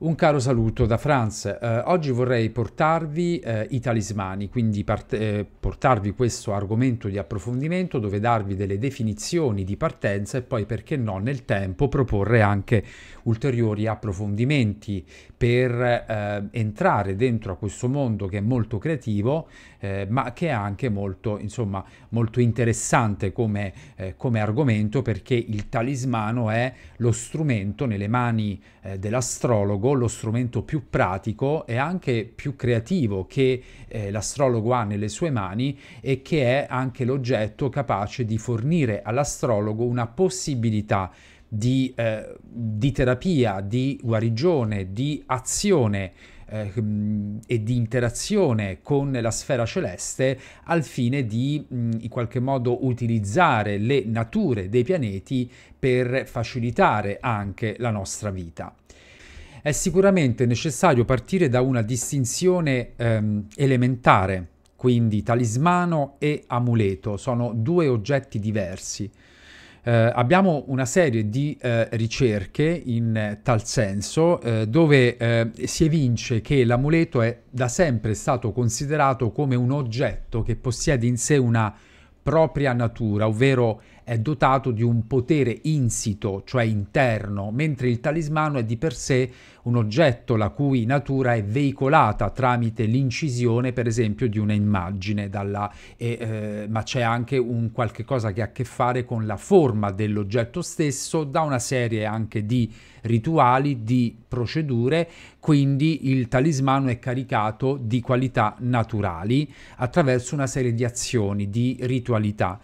Un caro saluto da Franz. Eh, oggi vorrei portarvi eh, i talismani, quindi part- eh, portarvi questo argomento di approfondimento dove darvi delle definizioni di partenza e poi, perché no, nel tempo proporre anche ulteriori approfondimenti per eh, entrare dentro a questo mondo che è molto creativo eh, ma che è anche molto, insomma, molto interessante come, eh, come, argomento perché il talismano è lo strumento nelle mani eh, dell'astrologo, lo strumento più pratico e anche più creativo che eh, l'astrologo ha nelle sue mani e che è anche l'oggetto capace di fornire all'astrologo una possibilità di, eh, di terapia, di guarigione, di azione eh, e di interazione con la sfera celeste al fine di in qualche modo utilizzare le nature dei pianeti per facilitare anche la nostra vita è sicuramente necessario partire da una distinzione ehm, elementare, quindi talismano e amuleto sono due oggetti diversi. Eh, abbiamo una serie di eh, ricerche in eh, tal senso eh, dove eh, si evince che l'amuleto è da sempre stato considerato come un oggetto che possiede in sé una propria natura, ovvero è dotato di un potere insito, cioè interno, mentre il talismano è di per sé un oggetto la cui natura è veicolata tramite l'incisione, per esempio, di una immagine, dalla, e, eh, ma c'è anche un qualche cosa che ha a che fare con la forma dell'oggetto stesso, da una serie anche di rituali, di procedure, quindi il talismano è caricato di qualità naturali attraverso una serie di azioni, di ritualità.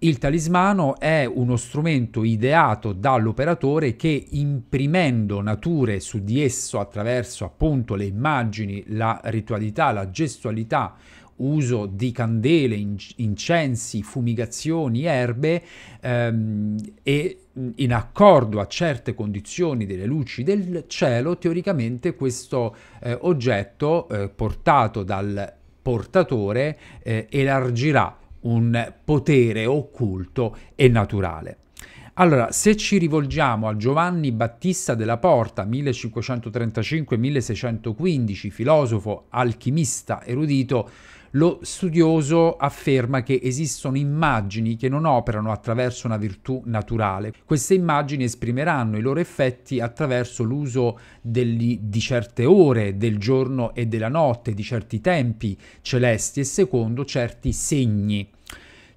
Il talismano è uno strumento ideato dall'operatore che imprimendo nature su di esso attraverso appunto le immagini, la ritualità, la gestualità uso di candele, incensi, fumigazioni, erbe ehm, e in accordo a certe condizioni delle luci del cielo, teoricamente questo eh, oggetto eh, portato dal portatore eh, elargirà un potere occulto e naturale. Allora, se ci rivolgiamo a Giovanni Battista della Porta, 1535-1615, filosofo, alchimista, erudito, lo studioso afferma che esistono immagini che non operano attraverso una virtù naturale. Queste immagini esprimeranno i loro effetti attraverso l'uso degli, di certe ore del giorno e della notte, di certi tempi celesti e secondo certi segni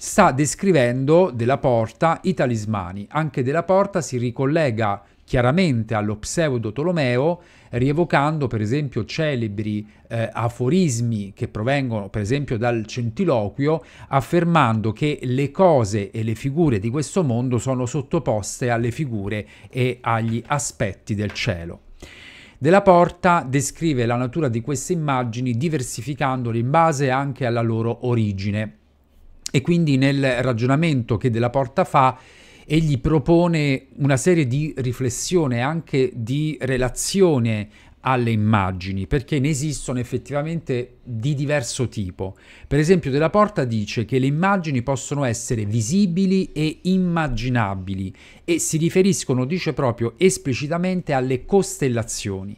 sta descrivendo della porta i talismani. Anche della porta si ricollega chiaramente allo pseudo Tolomeo, rievocando per esempio celebri eh, aforismi che provengono per esempio dal centiloquio, affermando che le cose e le figure di questo mondo sono sottoposte alle figure e agli aspetti del cielo. Della Porta descrive la natura di queste immagini diversificandole in base anche alla loro origine. E quindi nel ragionamento che Della Porta fa, egli propone una serie di riflessione anche di relazione alle immagini, perché ne esistono effettivamente di diverso tipo. Per esempio, Della Porta dice che le immagini possono essere visibili e immaginabili e si riferiscono, dice proprio, esplicitamente alle costellazioni.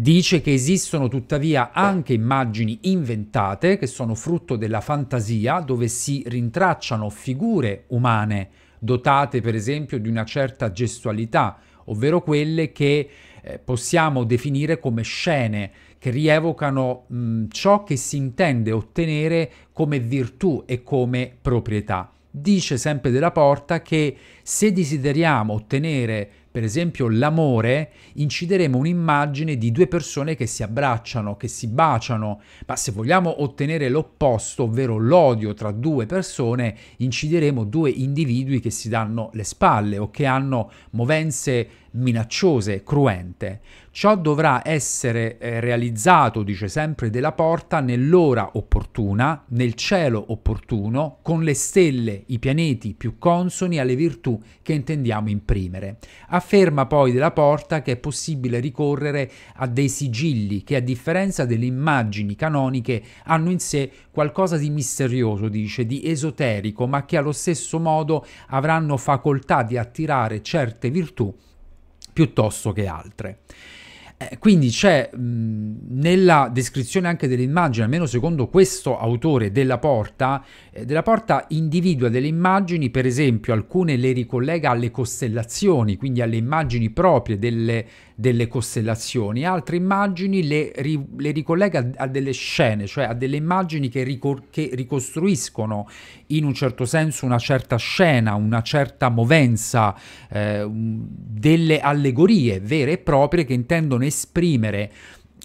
Dice che esistono tuttavia anche immagini inventate che sono frutto della fantasia dove si rintracciano figure umane dotate per esempio di una certa gestualità, ovvero quelle che eh, possiamo definire come scene che rievocano mh, mm, ciò che si intende ottenere come virtù e come proprietà. Dice sempre della porta che se desideriamo ottenere per esempio l'amore, incideremo un'immagine di due persone che si abbracciano, che si baciano, ma se vogliamo ottenere l'opposto, ovvero l'odio tra due persone, incideremo due individui che si danno le spalle o che hanno movenze minacciose, cruente. Ciò dovrà essere eh, realizzato, dice sempre Della Porta, nell'ora opportuna, nel cielo opportuno, con le stelle, i pianeti più consoni alle virtù che intendiamo imprimere. A Afferma poi della Porta che è possibile ricorrere a dei sigilli che a differenza delle immagini canoniche hanno in sé qualcosa di misterioso, dice, di esoterico, ma che allo stesso modo avranno facoltà di attirare certe virtù piuttosto che altre. Eh, quindi c'è nella descrizione anche dell'immagine, almeno secondo questo autore della porta, eh, della porta individua delle immagini, per esempio alcune le ricollega alle costellazioni, quindi alle immagini proprie delle delle costellazioni, altre immagini le, ri, le ricollega a delle scene, cioè a delle immagini che, ricor- che ricostruiscono in un certo senso una certa scena, una certa movenza, eh, delle allegorie vere e proprie che intendono esprimere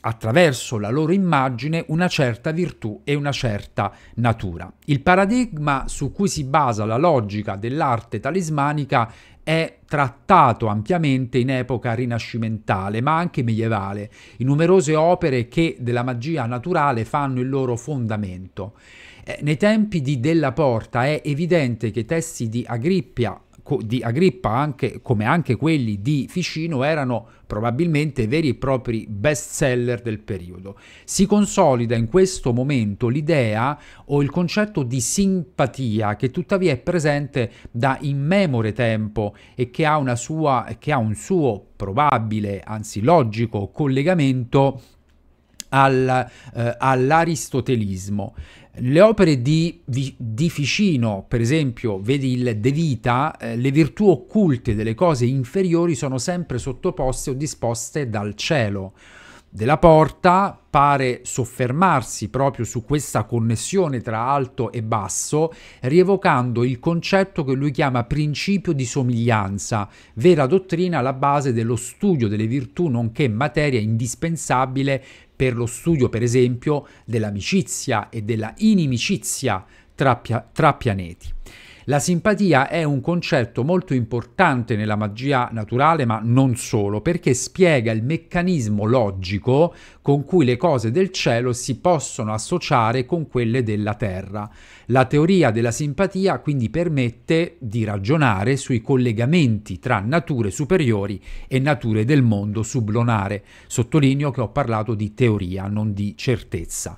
attraverso la loro immagine una certa virtù e una certa natura. Il paradigma su cui si basa la logica dell'arte talismanica è trattato ampiamente in epoca rinascimentale, ma anche medievale, in numerose opere che della magia naturale fanno il loro fondamento. Eh, nei tempi di Della Porta è evidente che i testi di Agrippia, di Agrippa, anche, come anche quelli di Ficino, erano probabilmente veri e propri best seller del periodo. Si consolida in questo momento l'idea o il concetto di simpatia che tuttavia è presente da immemore tempo e che ha, sua, che ha un suo probabile, anzi logico, collegamento al, eh, all'aristotelismo. Le opere di, di, Ficino, per esempio, vedi il De Vita, eh, le virtù occulte delle cose inferiori sono sempre sottoposte o disposte dal cielo. Della Porta pare soffermarsi proprio su questa connessione tra alto e basso, rievocando il concetto che lui chiama principio di somiglianza, vera dottrina alla base dello studio delle virtù nonché materia indispensabile per lo studio, per esempio, dell'amicizia e della inimicizia tra, pia tra pianeti. La simpatia è un concetto molto importante nella magia naturale, ma non solo, perché spiega il meccanismo logico con cui le cose del cielo si possono associare con quelle della terra. La teoria della simpatia quindi permette di ragionare sui collegamenti tra nature superiori e nature del mondo sublunare. Sottolineo che ho parlato di teoria, non di certezza.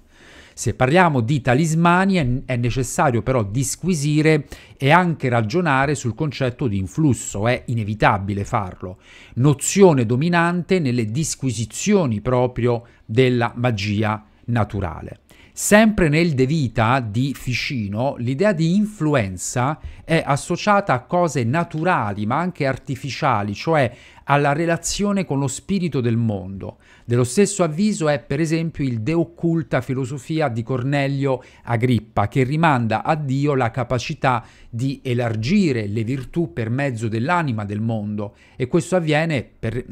Se parliamo di talismani è necessario però disquisire e anche ragionare sul concetto di influsso, è inevitabile farlo, nozione dominante nelle disquisizioni proprio della magia naturale. Sempre nel De Vita di Ficino, l'idea di influenza è associata a cose naturali ma anche artificiali, cioè alla relazione con lo spirito del mondo, dello stesso avviso è per esempio il De occulta filosofia di Cornelio Agrippa, che rimanda a Dio la capacità di elargire le virtù per mezzo dell'anima del mondo e questo avviene per,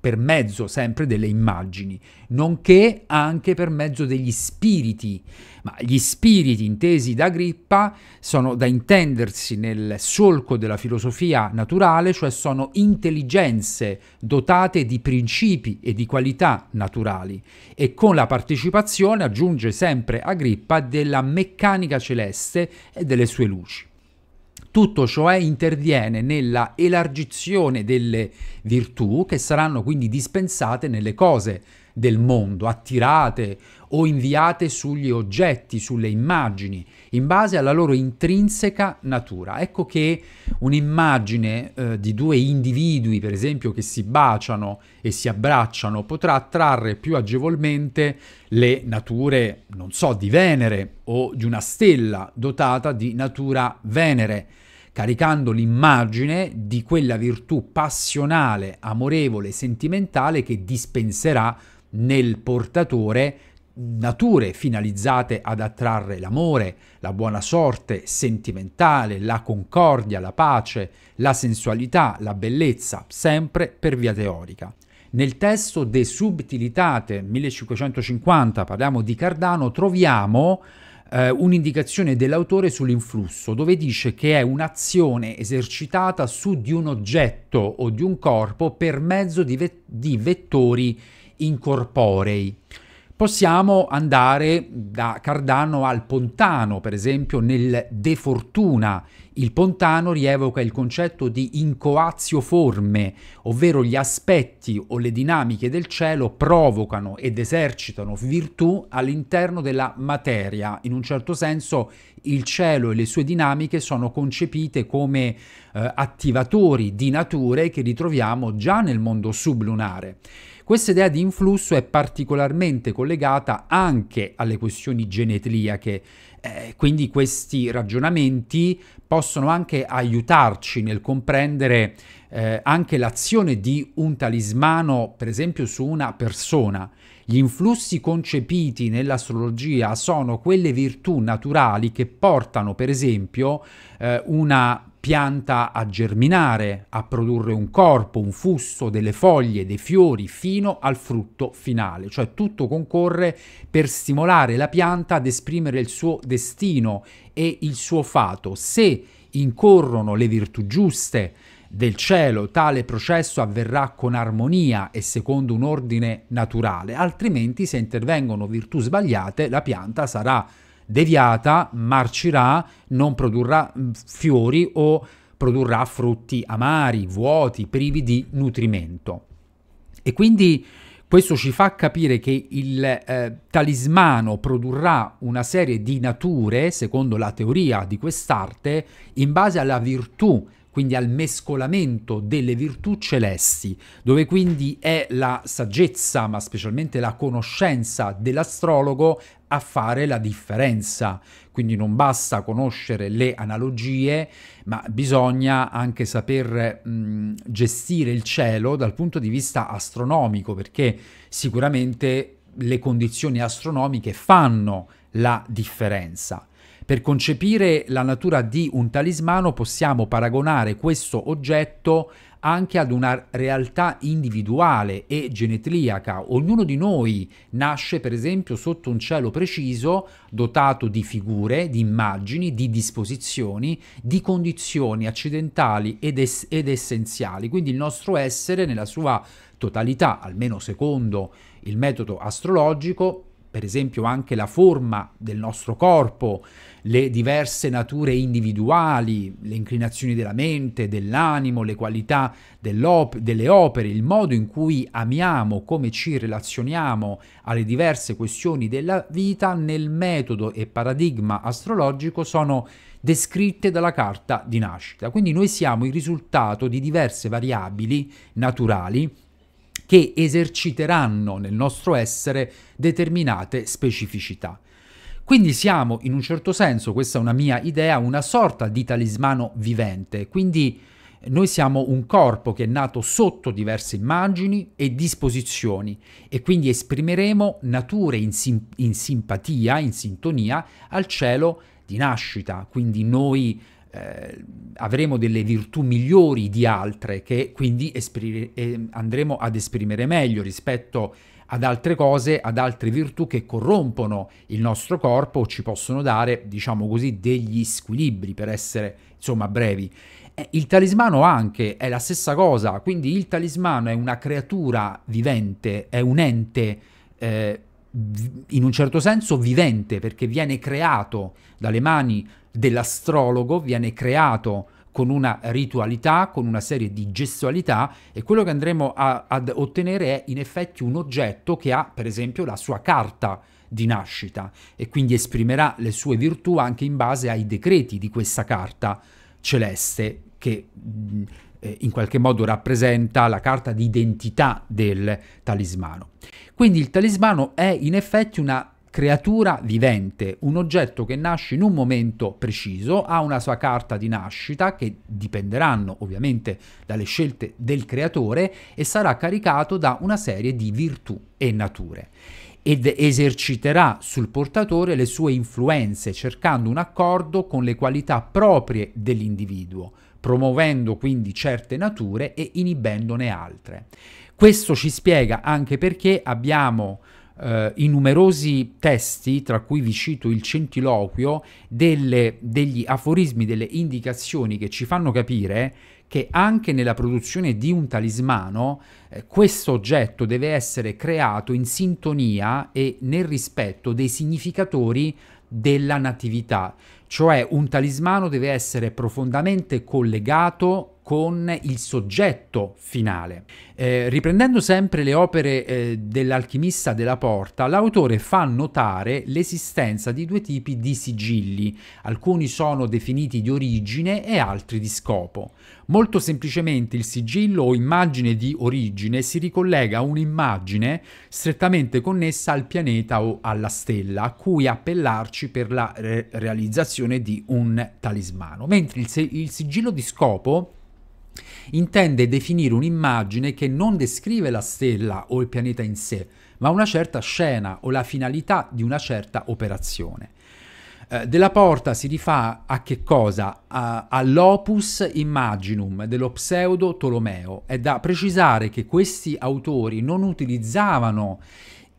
per mezzo sempre delle immagini, nonché anche per mezzo degli spiriti. Ma gli spiriti intesi da Agrippa sono da intendersi nel solco della filosofia naturale, cioè sono intelligenze dotate di principi e di qualità naturali e con la partecipazione, aggiunge sempre Agrippa, della meccanica celeste e delle sue luci. Tutto cioè interviene nella elargizione delle virtù che saranno quindi dispensate nelle cose del mondo, attirate o inviate sugli oggetti, sulle immagini, in base alla loro intrinseca natura. Ecco che un'immagine eh, di due individui, per esempio, che si baciano e si abbracciano, potrà attrarre più agevolmente le nature, non so, di Venere o di una stella dotata di natura Venere caricando l'immagine di quella virtù passionale, amorevole, sentimentale che dispenserà nel portatore nature finalizzate ad attrarre l'amore, la buona sorte sentimentale, la concordia, la pace, la sensualità, la bellezza, sempre per via teorica. Nel testo De Subtilitate 1550, parliamo di Cardano, troviamo eh, un'indicazione dell'autore sull'influsso, dove dice che è un'azione esercitata su di un oggetto o di un corpo per mezzo di, ve- di vettori incorporei. Possiamo andare da Cardano al Pontano, per esempio, nel De Fortuna, il Pontano rievoca il concetto di incoazio forme, ovvero gli aspetti o le dinamiche del cielo provocano ed esercitano virtù all'interno della materia. In un certo senso il cielo e le sue dinamiche sono concepite come eh, attivatori di nature che ritroviamo già nel mondo sublunare. Questa idea di influsso è particolarmente collegata anche alle questioni genetliache eh, quindi questi ragionamenti possono anche aiutarci nel comprendere eh, anche l'azione di un talismano, per esempio, su una persona. Gli influssi concepiti nell'astrologia sono quelle virtù naturali che portano, per esempio, eh, una pianta a germinare, a produrre un corpo, un fusto, delle foglie, dei fiori, fino al frutto finale. Cioè tutto concorre per stimolare la pianta ad esprimere il suo destino e il suo fato. Se incorrono le virtù giuste, del cielo, tale processo avverrà con armonia e secondo un ordine naturale, altrimenti se intervengono virtù sbagliate la pianta sarà deviata, marcirà, non produrrà mm, fiori o produrrà frutti amari, vuoti, privi di nutrimento. E quindi questo ci fa capire che il eh, talismano produrrà una serie di nature, secondo la teoria di quest'arte, in base alla virtù quindi al mescolamento delle virtù celesti, dove quindi è la saggezza, ma specialmente la conoscenza dell'astrologo a fare la differenza. Quindi non basta conoscere le analogie, ma bisogna anche saper mh, gestire il cielo dal punto di vista astronomico, perché sicuramente le condizioni astronomiche fanno la differenza. Per concepire la natura di un talismano possiamo paragonare questo oggetto anche ad una realtà individuale e genetriaca. Ognuno di noi nasce, per esempio, sotto un cielo preciso, dotato di figure, di immagini, di disposizioni, di condizioni accidentali ed, es ed essenziali. Quindi il nostro essere, nella sua totalità, almeno secondo il metodo astrologico, per esempio anche la forma del nostro corpo, le diverse nature individuali, le inclinazioni della mente, dell'animo, le qualità delle opere, il modo in cui amiamo, come ci relazioniamo alle diverse questioni della vita nel metodo e paradigma astrologico sono descritte dalla carta di nascita. Quindi noi siamo il risultato di diverse variabili naturali che eserciteranno nel nostro essere determinate specificità. Quindi siamo, in un certo senso, questa è una mia idea, una sorta di talismano vivente. Quindi noi siamo un corpo che è nato sotto diverse immagini e disposizioni e quindi esprimeremo nature in, sim in simpatia, in sintonia al cielo di nascita. Quindi noi eh, avremo delle virtù migliori di altre che quindi esprim- eh, andremo ad esprimere meglio rispetto ad altre cose, ad altre virtù che corrompono il nostro corpo o ci possono dare, diciamo così, degli squilibri per essere, insomma, brevi. Eh, il talismano anche è la stessa cosa, quindi il talismano è una creatura vivente, è un ente eh, in un certo senso vivente perché viene creato dalle mani dell'astrologo, viene creato con una ritualità, con una serie di gestualità e quello che andremo a, ad ottenere è in effetti un oggetto che ha per esempio la sua carta di nascita e quindi esprimerà le sue virtù anche in base ai decreti di questa carta celeste che eh, in qualche modo rappresenta la carta d'identità del talismano. Quindi il talismano è in effetti una creatura vivente, un oggetto che nasce in un momento preciso, ha una sua carta di nascita che dipenderanno ovviamente dalle scelte del creatore e sarà caricato da una serie di virtù e nature ed eserciterà sul portatore le sue influenze cercando un accordo con le qualità proprie dell'individuo, promuovendo quindi certe nature e inibendone altre. Questo ci spiega anche perché abbiamo Uh, i numerosi testi, tra cui vi cito il centiloquio, delle, degli aforismi, delle indicazioni che ci fanno capire che anche nella produzione di un talismano eh, questo oggetto deve essere creato in sintonia e nel rispetto dei significatori della natività, cioè un talismano deve essere profondamente collegato con il soggetto finale. Eh, riprendendo sempre le opere eh, dell'alchimista della porta, l'autore fa notare l'esistenza di due tipi di sigilli, alcuni sono definiti di origine e altri di scopo. Molto semplicemente il sigillo o immagine di origine si ricollega a un'immagine strettamente connessa al pianeta o alla stella, a cui appellarci per la re realizzazione creazione di un talismano, mentre il, il sigillo di scopo intende definire un'immagine che non descrive la stella o il pianeta in sé, ma una certa scena o la finalità di una certa operazione. Eh, della Porta si rifà a che cosa? all'opus immaginum dello pseudo Tolomeo. È da precisare che questi autori non utilizzavano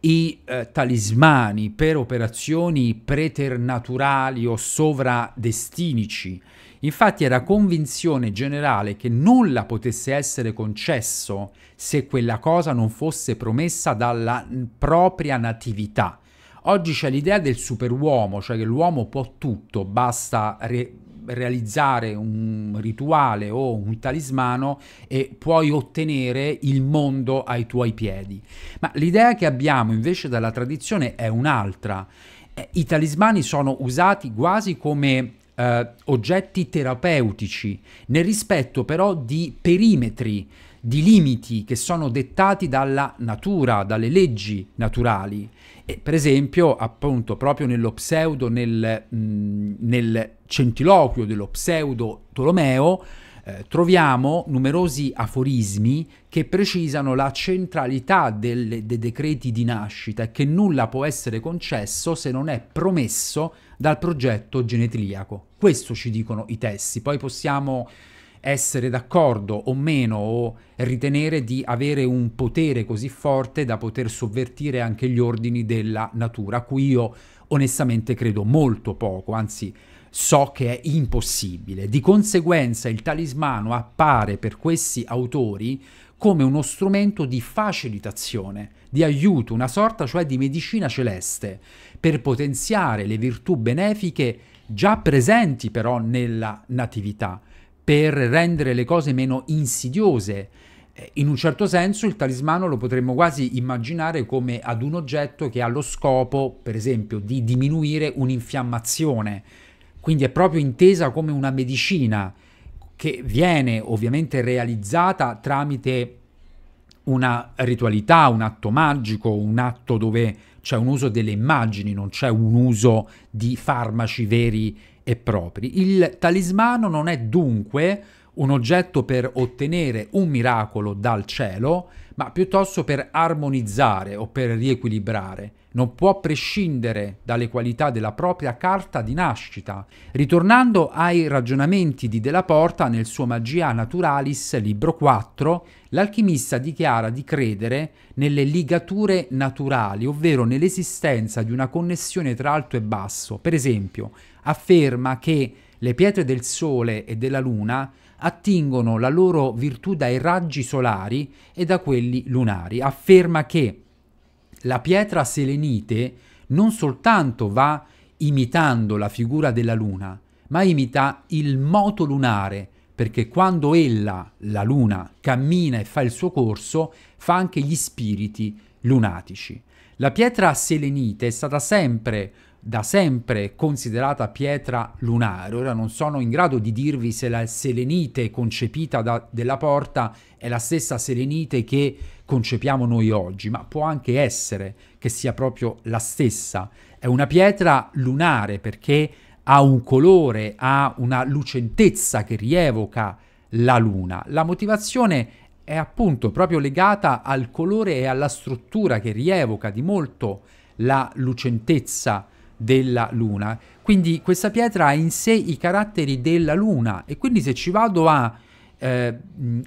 i eh, talismani per operazioni preternaturali o sovradestinici. Infatti era convinzione generale che nulla potesse essere concesso se quella cosa non fosse promessa dalla mm, propria natività. Oggi c'è l'idea del superuomo, cioè che l'uomo può tutto, basta re- realizzare un rituale o un talismano e puoi ottenere il mondo ai tuoi piedi. Ma l'idea che abbiamo invece dalla tradizione è un'altra. Eh, I talismani sono usati quasi come eh, oggetti terapeutici, nel rispetto però di perimetri, di limiti che sono dettati dalla natura, dalle leggi naturali. E per esempio, appunto, proprio nello pseudo, nel, mh, mm, nel centiloquio dello pseudo Tolomeo eh, troviamo numerosi aforismi che precisano la centralità del, dei decreti di nascita e che nulla può essere concesso se non è promesso dal progetto genetriaco. Questo ci dicono i testi, poi possiamo essere d'accordo o meno o ritenere di avere un potere così forte da poter sovvertire anche gli ordini della natura, a cui io onestamente credo molto poco, anzi so che è impossibile. Di conseguenza il talismano appare per questi autori come uno strumento di facilitazione, di aiuto, una sorta cioè di medicina celeste, per potenziare le virtù benefiche già presenti però nella natività, per rendere le cose meno insidiose. Eh, in un certo senso il talismano lo potremmo quasi immaginare come ad un oggetto che ha lo scopo, per esempio, di diminuire un'infiammazione, quindi è proprio intesa come una medicina che viene ovviamente realizzata tramite una ritualità, un atto magico, un atto dove c'è un uso delle immagini, non c'è un uso di farmaci veri e propri. Il talismano non è dunque un oggetto per ottenere un miracolo dal cielo, ma piuttosto per armonizzare o per riequilibrare. Non può prescindere dalle qualità della propria carta di nascita. Ritornando ai ragionamenti di Della Porta nel suo Magia Naturalis, libro 4, l'alchimista dichiara di credere nelle ligature naturali, ovvero nell'esistenza di una connessione tra alto e basso. Per esempio, afferma che le pietre del Sole e della Luna attingono la loro virtù dai raggi solari e da quelli lunari. Afferma che la pietra selenite non soltanto va imitando la figura della luna, ma imita il moto lunare, perché quando ella, la luna, cammina e fa il suo corso, fa anche gli spiriti lunatici. La pietra selenite è stata sempre da sempre considerata pietra lunare. Ora non sono in grado di dirvi se la selenite concepita da, della porta è la stessa selenite che concepiamo noi oggi, ma può anche essere che sia proprio la stessa. È una pietra lunare perché ha un colore, ha una lucentezza che rievoca la luna. La motivazione è appunto proprio legata al colore e alla struttura che rievoca di molto la lucentezza della Luna. Quindi questa pietra ha in sé i caratteri della Luna e quindi se ci vado a eh,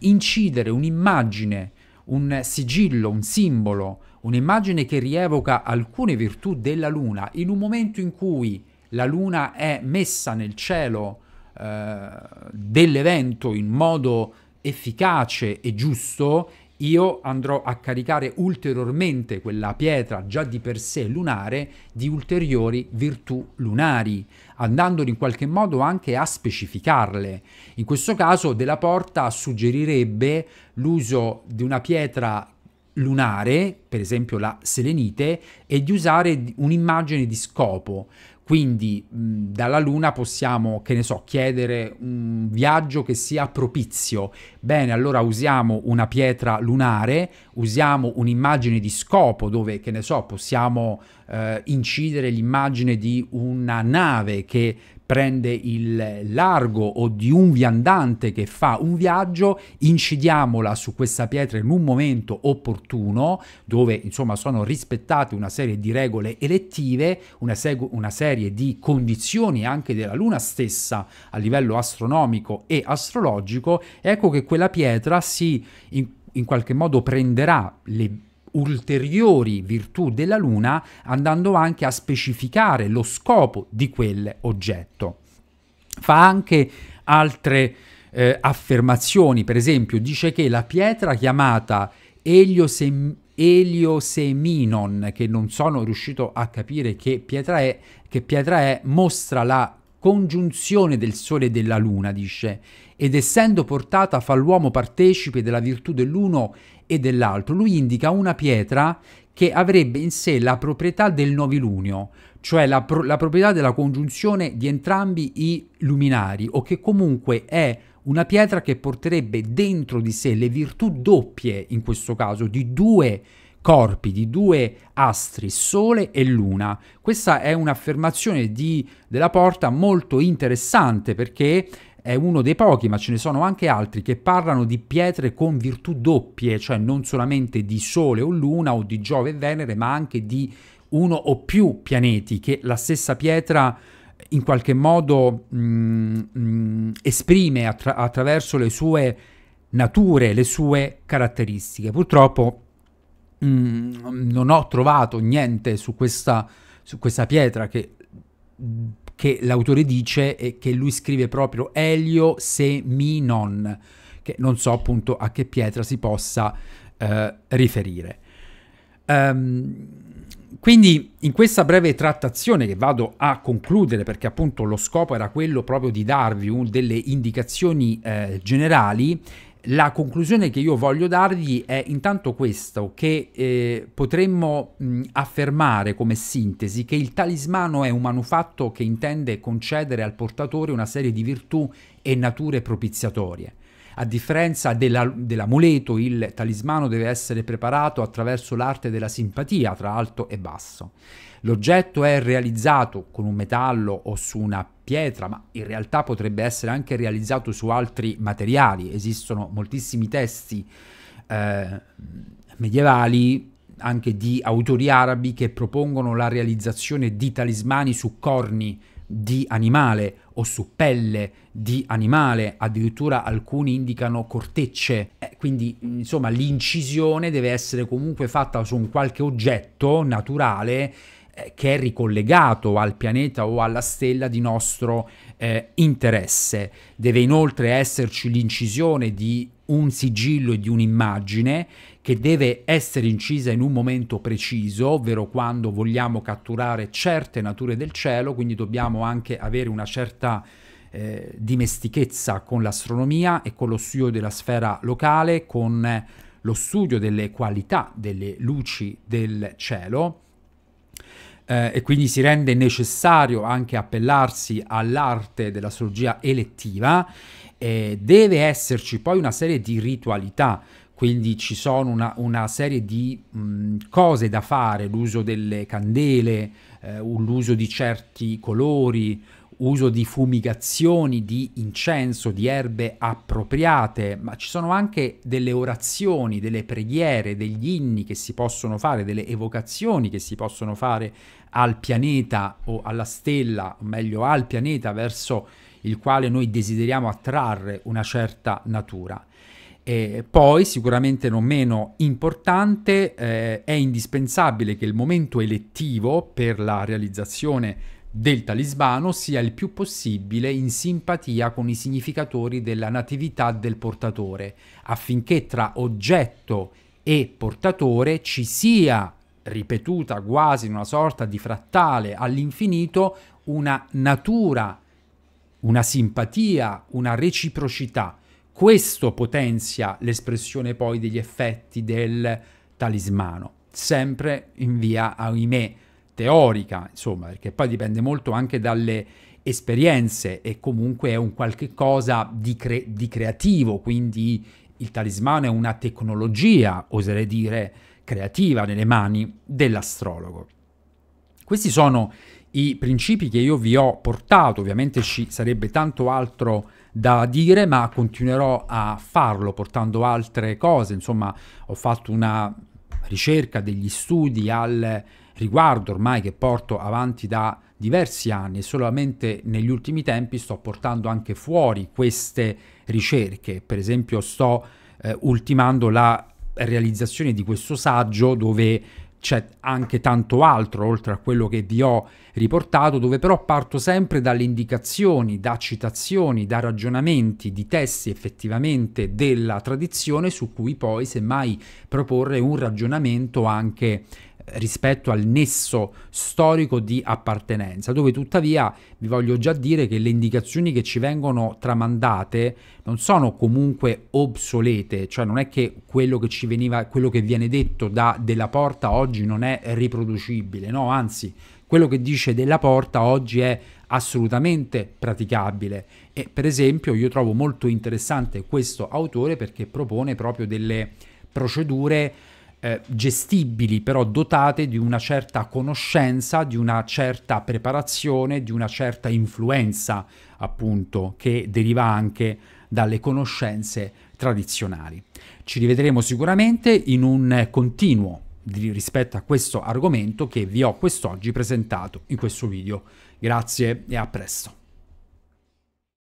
incidere un'immagine, un sigillo, un simbolo, un'immagine che rievoca alcune virtù della Luna in un momento in cui la Luna è messa nel cielo eh, dell'evento in modo efficace e giusto, io andrò a caricare ulteriormente quella pietra già di per sé lunare di ulteriori virtù lunari, andandoli in qualche modo anche a specificarle. In questo caso della porta suggerirebbe l'uso di una pietra lunare, per esempio la selenite, e di usare un'immagine di scopo. Quindi mh, dalla Luna possiamo, che ne so, chiedere un viaggio che sia propizio. Bene, allora usiamo una pietra lunare, usiamo un'immagine di scopo dove, che ne so, possiamo eh, incidere l'immagine di una nave che prende il largo o di un viandante che fa un viaggio, incidiamola su questa pietra in un momento opportuno, dove insomma sono rispettate una serie di regole elettive, una, seg- una serie di condizioni anche della Luna stessa a livello astronomico e astrologico, ecco che quella pietra si in, in qualche modo prenderà le ulteriori virtù della Luna andando anche a specificare lo scopo di quell'oggetto. Fa anche altre eh, affermazioni, per esempio dice che la pietra chiamata Eliosem- Elioseminon, che non sono riuscito a capire che pietra è, che pietra è mostra la congiunzione del Sole e della Luna, dice, ed essendo portata fa l'uomo partecipe della virtù dell'uno e dell'altro. Lui indica una pietra che avrebbe in sé la proprietà del novilunio, cioè la, pro la proprietà della congiunzione di entrambi i luminari, o che comunque è una pietra che porterebbe dentro di sé le virtù doppie, in questo caso, di due luminari corpi di due astri, Sole e Luna. Questa è un'affermazione di, della porta molto interessante perché è uno dei pochi, ma ce ne sono anche altri, che parlano di pietre con virtù doppie, cioè non solamente di Sole o Luna o di Giove e Venere, ma anche di uno o più pianeti che la stessa pietra in qualche modo mh, mm, mh, mm, esprime attra attraverso le sue nature, le sue caratteristiche. Purtroppo mh, mm, non ho trovato niente su questa, su questa pietra che, che l'autore dice e che lui scrive proprio Elio Seminon, che non so appunto a che pietra si possa eh, riferire. Um, quindi in questa breve trattazione che vado a concludere perché appunto lo scopo era quello proprio di darvi un, delle indicazioni eh, generali la conclusione che io voglio dargli è intanto questo, che eh, potremmo mh, affermare come sintesi che il talismano è un manufatto che intende concedere al portatore una serie di virtù e nature propiziatorie. A differenza della, dell'amuleto, il talismano deve essere preparato attraverso l'arte della simpatia tra alto e basso. L'oggetto è realizzato con un metallo o su una pietra, ma in realtà potrebbe essere anche realizzato su altri materiali. Esistono moltissimi testi eh, medievali anche di autori arabi che propongono la realizzazione di talismani su corni di animale o su pelle di animale, addirittura alcuni indicano cortecce, eh, quindi insomma l'incisione deve essere comunque fatta su un qualche oggetto naturale eh, che è ricollegato al pianeta o alla stella di nostro eh, interesse. Deve inoltre esserci l'incisione di un sigillo e di un'immagine che deve essere incisa in un momento preciso, ovvero quando vogliamo catturare certe nature del cielo, quindi dobbiamo anche avere una certa eh, dimestichezza con l'astronomia e con lo studio della sfera locale, con lo studio delle qualità delle luci del cielo eh, e quindi si rende necessario anche appellarsi all'arte dell'astrologia elettiva, eh, deve esserci poi una serie di ritualità, quindi ci sono una, una serie di mh, mm, cose da fare, l'uso delle candele, eh, l'uso di certi colori, uso di fumigazioni, di incenso, di erbe appropriate, ma ci sono anche delle orazioni, delle preghiere, degli inni che si possono fare, delle evocazioni che si possono fare al pianeta o alla stella, o meglio al pianeta verso il quale noi desideriamo attrarre una certa natura. E poi, sicuramente non meno importante, eh, è indispensabile che il momento elettivo per la realizzazione del talismano sia il più possibile in simpatia con i significatori della natività del portatore, affinché tra oggetto e portatore ci sia, ripetuta quasi in una sorta di frattale all'infinito, una natura, una simpatia, una reciprocità. Questo potenzia l'espressione poi degli effetti del talismano, sempre in via, ahimè, teorica, insomma, perché poi dipende molto anche dalle esperienze e comunque è un qualche cosa di, cre di creativo, quindi il talismano è una tecnologia, oserei dire, creativa nelle mani dell'astrologo. Questi sono i principi che io vi ho portato, ovviamente ci sarebbe tanto altro da dire, ma continuerò a farlo portando altre cose, insomma ho fatto una ricerca degli studi al riguardo ormai che porto avanti da diversi anni e solamente negli ultimi tempi sto portando anche fuori queste ricerche. Per esempio sto eh, ultimando la realizzazione di questo saggio dove c'è anche tanto altro oltre a quello che vi ho riportato, dove però parto sempre dalle indicazioni, da citazioni, da ragionamenti di testi effettivamente della tradizione su cui poi semmai proporre un ragionamento anche rispetto al nesso storico di appartenenza, dove tuttavia vi voglio già dire che le indicazioni che ci vengono tramandate non sono comunque obsolete, cioè non è che quello che ci veniva, quello che viene detto da Della Porta oggi non è riproducibile, no, anzi quello che dice Della Porta oggi è assolutamente praticabile e per esempio io trovo molto interessante questo autore perché propone proprio delle procedure eh, gestibili, però dotate di una certa conoscenza, di una certa preparazione, di una certa influenza, appunto, che deriva anche dalle conoscenze tradizionali. Ci rivedremo sicuramente in un continuo rispetto a questo argomento che vi ho quest'oggi presentato in questo video. Grazie e a presto.